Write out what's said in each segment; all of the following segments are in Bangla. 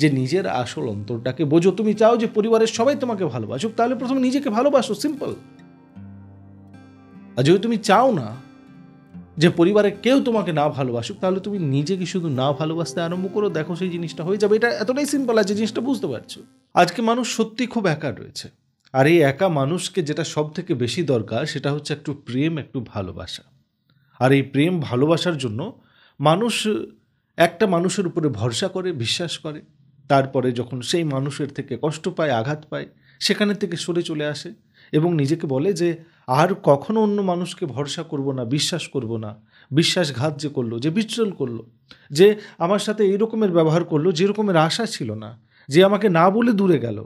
যে নিজের আসল অন্তরটাকে বোঝো তুমি চাও যে পরিবারের সবাই তোমাকে ভালোবাসুক তাহলে প্রথমে নিজেকে ভালোবাসো সিম্পল আর যদি তুমি চাও না যে পরিবারে কেউ তোমাকে না ভালোবাসুক তাহলে তুমি নিজেকে শুধু না ভালোবাসতে আরম্ভ করো দেখো সেই জিনিসটা হয়ে যাবে এটা এতটাই সিম্পল আছে জিনিসটা বুঝতে পারছো আজকে মানুষ সত্যি খুব একা রয়েছে আর এই একা মানুষকে যেটা সব থেকে বেশি দরকার সেটা হচ্ছে একটু প্রেম একটু ভালোবাসা আর এই প্রেম ভালোবাসার জন্য মানুষ একটা মানুষের উপরে ভরসা করে বিশ্বাস করে তারপরে যখন সেই মানুষের থেকে কষ্ট পায় আঘাত পায় সেখানে থেকে সরে চলে আসে এবং নিজেকে বলে যে আর কখনো অন্য মানুষকে ভরসা করব না বিশ্বাস করব না বিশ্বাসঘাত যে করলো যে বিচ্ছল করলো যে আমার সাথে এই রকমের ব্যবহার করলো যেরকমের আশা ছিল না যে আমাকে না বলে দূরে গেল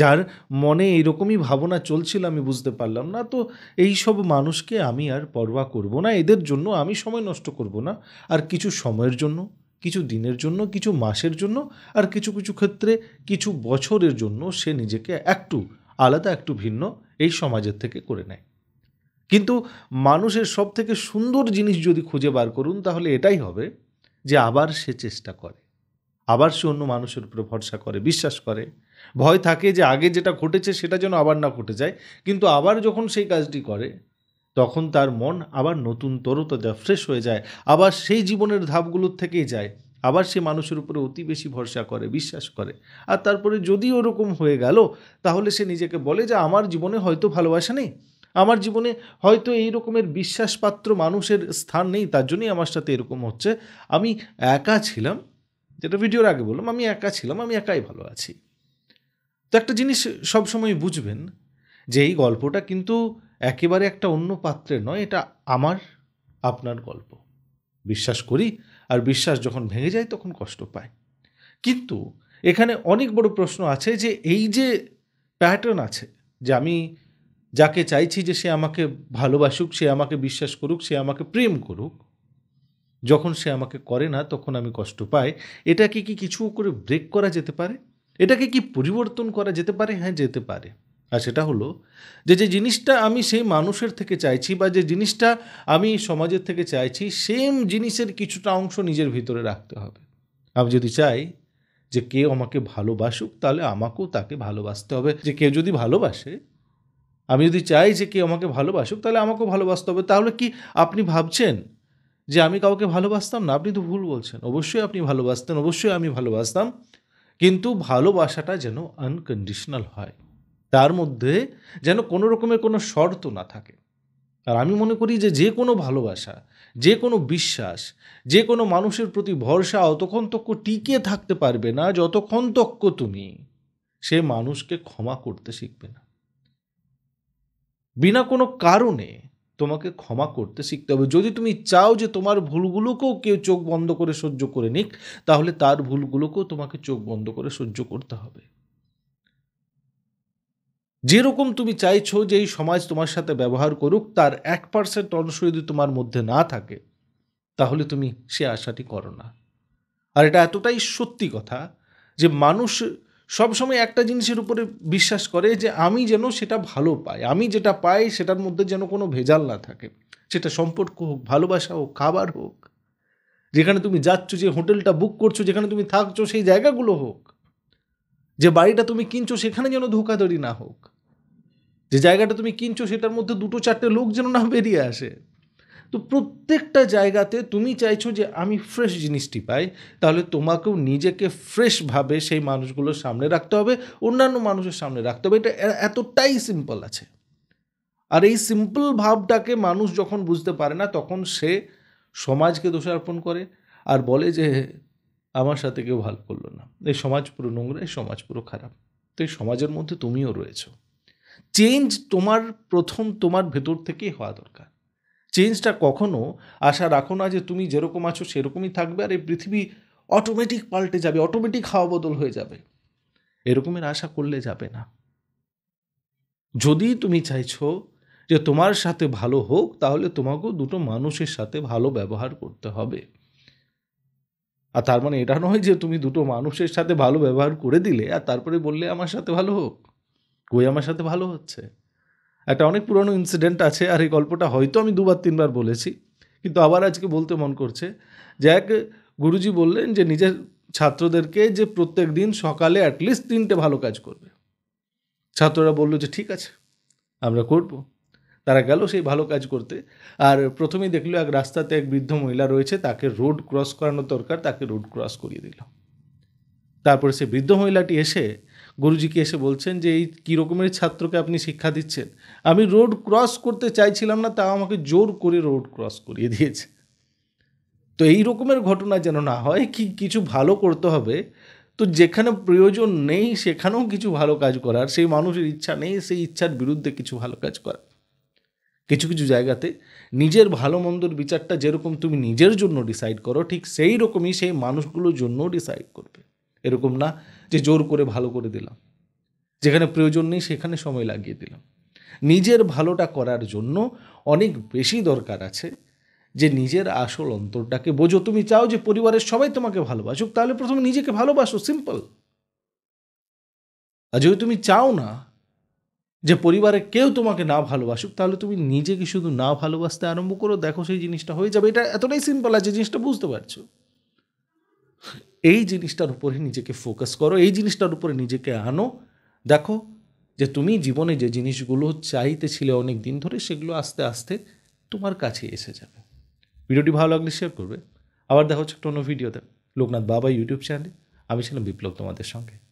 যার মনে এইরকমই ভাবনা চলছিল আমি বুঝতে পারলাম না তো এই সব মানুষকে আমি আর পরোয়া করব না এদের জন্য আমি সময় নষ্ট করব না আর কিছু সময়ের জন্য কিছু দিনের জন্য কিছু মাসের জন্য আর কিছু কিছু ক্ষেত্রে কিছু বছরের জন্য সে নিজেকে একটু আলাদা একটু ভিন্ন এই সমাজের থেকে করে নেয় কিন্তু মানুষের সব থেকে সুন্দর জিনিস যদি খুঁজে বার করুন তাহলে এটাই হবে যে আবার সে চেষ্টা করে আবার সে অন্য মানুষের উপরে ভরসা করে বিশ্বাস করে ভয় থাকে যে আগে যেটা ঘটেছে সেটা যেন আবার না ঘটে যায় কিন্তু আবার যখন সেই কাজটি করে তখন তার মন আবার নতুন তরতাজা ফ্রেশ হয়ে যায় আবার সেই জীবনের ধাপগুলোর থেকেই যায় আবার সে মানুষের উপরে অতি বেশি ভরসা করে বিশ্বাস করে আর তারপরে যদি ওরকম হয়ে গেল তাহলে সে নিজেকে বলে যে আমার জীবনে হয়তো ভালোবাসা নেই আমার জীবনে হয়তো এই রকমের বিশ্বাসপাত্র মানুষের স্থান নেই তার জন্যই আমার সাথে এরকম হচ্ছে আমি একা ছিলাম যেটা ভিডিওর আগে বললাম আমি একা ছিলাম আমি একাই ভালো আছি তো একটা জিনিস সবসময় বুঝবেন যে এই গল্পটা কিন্তু একেবারে একটা অন্য পাত্রে নয় এটা আমার আপনার গল্প বিশ্বাস করি আর বিশ্বাস যখন ভেঙে যায় তখন কষ্ট পায় কিন্তু এখানে অনেক বড় প্রশ্ন আছে যে এই যে প্যাটার্ন আছে যে আমি যাকে চাইছি যে সে আমাকে ভালোবাসুক সে আমাকে বিশ্বাস করুক সে আমাকে প্রেম করুক যখন সে আমাকে করে না তখন আমি কষ্ট পাই এটাকে কি কিছু করে ব্রেক করা যেতে পারে এটাকে কি পরিবর্তন করা যেতে পারে হ্যাঁ যেতে পারে আর সেটা হলো যে যে জিনিসটা আমি সেই মানুষের থেকে চাইছি বা যে জিনিসটা আমি সমাজের থেকে চাইছি সেম জিনিসের কিছুটা অংশ নিজের ভিতরে রাখতে হবে আমি যদি চাই যে কেউ আমাকে ভালোবাসুক তাহলে আমাকেও তাকে ভালোবাসতে হবে যে কেউ যদি ভালোবাসে আমি যদি চাই যে কেউ আমাকে ভালোবাসুক তাহলে আমাকেও ভালোবাসতে হবে তাহলে কি আপনি ভাবছেন যে আমি কাউকে ভালোবাসতাম না আপনি তো ভুল বলছেন অবশ্যই আপনি ভালোবাসতেন অবশ্যই আমি ভালোবাসতাম কিন্তু ভালোবাসাটা যেন আনকন্ডিশনাল হয় তার মধ্যে যেন কোনো রকমের কোনো শর্ত না থাকে আর আমি মনে করি যে যে কোনো ভালোবাসা যে কোনো বিশ্বাস যে কোনো মানুষের প্রতি ভরসা অতক্ষণ তক্ষ টিকে থাকতে পারবে না যতক্ষণ তক্ষ তুমি সে মানুষকে ক্ষমা করতে শিখবে না বিনা কোনো কারণে তোমাকে ক্ষমা করতে শিখতে হবে যদি তুমি চাও যে তোমার ভুলগুলোকেও কেউ চোখ বন্ধ করে সহ্য করে নিক তাহলে তার ভুলগুলোকেও তোমাকে চোখ বন্ধ করে সহ্য করতে হবে যেরকম তুমি চাইছো যে এই সমাজ তোমার সাথে ব্যবহার করুক তার এক পার্সেন্ট অংশ যদি তোমার মধ্যে না থাকে তাহলে তুমি সে আশাটি করো না আর এটা এতটাই সত্যি কথা যে মানুষ সবসময় একটা জিনিসের উপরে বিশ্বাস করে যে আমি যেন সেটা ভালো পাই আমি যেটা পাই সেটার মধ্যে যেন কোনো ভেজাল না থাকে সেটা সম্পর্ক হোক ভালোবাসা হোক খাবার হোক যেখানে তুমি যাচ্ছ যে হোটেলটা বুক করছো যেখানে তুমি থাকছো সেই জায়গাগুলো হোক যে বাড়িটা তুমি কিনছো সেখানে যেন ধোকাধড়ি না হোক যে জায়গাটা তুমি কিনছো সেটার মধ্যে দুটো চারটে লোক যেন না বেরিয়ে আসে তো প্রত্যেকটা জায়গাতে তুমি চাইছো যে আমি ফ্রেশ জিনিসটি পাই তাহলে তোমাকেও নিজেকে ফ্রেশভাবে সেই মানুষগুলোর সামনে রাখতে হবে অন্যান্য মানুষের সামনে রাখতে হবে এটা এতটাই সিম্পল আছে আর এই সিম্পল ভাবটাকে মানুষ যখন বুঝতে পারে না তখন সে সমাজকে দোষারোপণ করে আর বলে যে আমার সাথে কেউ ভালো করলো না এই সমাজ পুরো নোংরা এই সমাজ পুরো খারাপ তো এই সমাজের মধ্যে তুমিও রয়েছো চেঞ্জ তোমার প্রথম তোমার ভেতর থেকেই হওয়া দরকার চেঞ্জটা কখনো আশা রাখো না যে তুমি যেরকম আছো সেরকমই থাকবে আর এই পৃথিবী অটোমেটিক পাল্টে যাবে অটোমেটিক হাওয়া বদল হয়ে যাবে এরকমের আশা করলে যাবে না যদি তুমি চাইছো যে তোমার সাথে ভালো হোক তাহলে তোমাকেও দুটো মানুষের সাথে ভালো ব্যবহার করতে হবে আর তার মানে এটা নয় যে তুমি দুটো মানুষের সাথে ভালো ব্যবহার করে দিলে আর তারপরে বললে আমার সাথে ভালো হোক বই আমার সাথে ভালো হচ্ছে একটা অনেক পুরনো ইনসিডেন্ট আছে আর এই গল্পটা হয়তো আমি দুবার তিনবার বলেছি কিন্তু আবার আজকে বলতে মন করছে যে এক গুরুজি বললেন যে নিজের ছাত্রদেরকে যে প্রত্যেক দিন সকালে অ্যাটলিস্ট তিনটে ভালো কাজ করবে ছাত্ররা বললো যে ঠিক আছে আমরা করব তারা গেল সেই ভালো কাজ করতে আর প্রথমেই দেখলো এক রাস্তাতে এক বৃদ্ধ মহিলা রয়েছে তাকে রোড ক্রস করানো দরকার তাকে রোড ক্রস করিয়ে দিল তারপরে সেই বৃদ্ধ মহিলাটি এসে গুরুজিকে এসে বলছেন যে এই কী রকমের ছাত্রকে আপনি শিক্ষা দিচ্ছেন আমি রোড ক্রস করতে চাইছিলাম না তা আমাকে জোর করে রোড ক্রস করিয়ে দিয়েছে তো এই রকমের ঘটনা যেন না হয় কি কিছু ভালো করতে হবে তো যেখানে প্রয়োজন নেই সেখানেও কিছু ভালো কাজ করার সেই মানুষের ইচ্ছা নেই সেই ইচ্ছার বিরুদ্ধে কিছু ভালো কাজ করা কিছু কিছু জায়গাতে নিজের ভালো মন্দর বিচারটা যেরকম তুমি নিজের জন্য ডিসাইড করো ঠিক সেই রকমই সেই মানুষগুলোর জন্য ডিসাইড করবে এরকম না যে জোর করে ভালো করে দিলাম যেখানে প্রয়োজন নেই সেখানে সময় লাগিয়ে দিলাম নিজের ভালোটা করার জন্য অনেক বেশি দরকার আছে যে নিজের আসল অন্তরটাকে বোঝো তুমি চাও যে পরিবারের সবাই তোমাকে ভালোবাসুক তাহলে প্রথমে নিজেকে ভালোবাসো সিম্পল আর যদি তুমি চাও না যে পরিবারে কেউ তোমাকে না ভালোবাসুক তাহলে তুমি নিজেকে শুধু না ভালোবাসতে আরম্ভ করো দেখো সেই জিনিসটা হয়ে যাবে এটা এতটাই সিম্পল আছে জিনিসটা বুঝতে পারছো এই জিনিসটার উপরে নিজেকে ফোকাস করো এই জিনিসটার উপরে নিজেকে আনো দেখো যে তুমি জীবনে যে জিনিসগুলো চাইতেছিলে অনেক দিন ধরে সেগুলো আস্তে আস্তে তোমার কাছে এসে যাবে ভিডিওটি ভালো লাগলে শেয়ার করবে আবার দেখা হচ্ছে একটা অন্য ভিডিওতে লোকনাথ বাবা ইউটিউব চ্যানেলে আমি ছিলাম বিপ্লব তোমাদের সঙ্গে